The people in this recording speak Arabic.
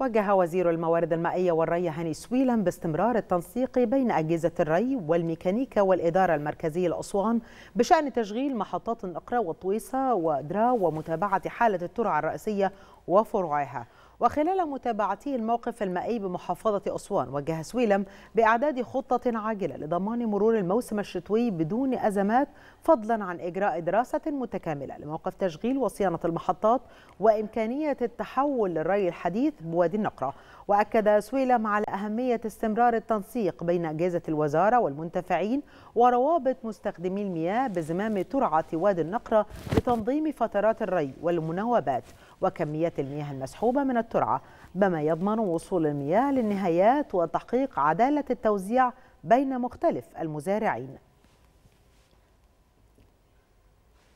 وجه وزير الموارد المائية والري هاني سويلم باستمرار التنسيق بين أجهزة الري والميكانيكا والإدارة المركزية لأسوان بشأن تشغيل محطات النقرة والطويسة ودرا ومتابعة حالة الترعة الرئيسية وفروعها وخلال متابعته الموقف المائي بمحافظة أسوان وجه سويلم بإعداد خطة عاجلة لضمان مرور الموسم الشتوي بدون أزمات فضلا عن إجراء دراسة متكاملة لموقف تشغيل وصيانة المحطات وإمكانية التحول للري الحديث بوادي النقرة وأكد سويلم على أهمية استمرار التنسيق بين أجهزة الوزارة والمنتفعين وروابط مستخدمي المياه بزمام ترعة وادي النقرة لتنظيم فترات الري والمناوبات وكميات المياه المسحوبة من الترعة بما يضمن وصول المياه للنهايات وتحقيق عدالة التوزيع بين مختلف المزارعين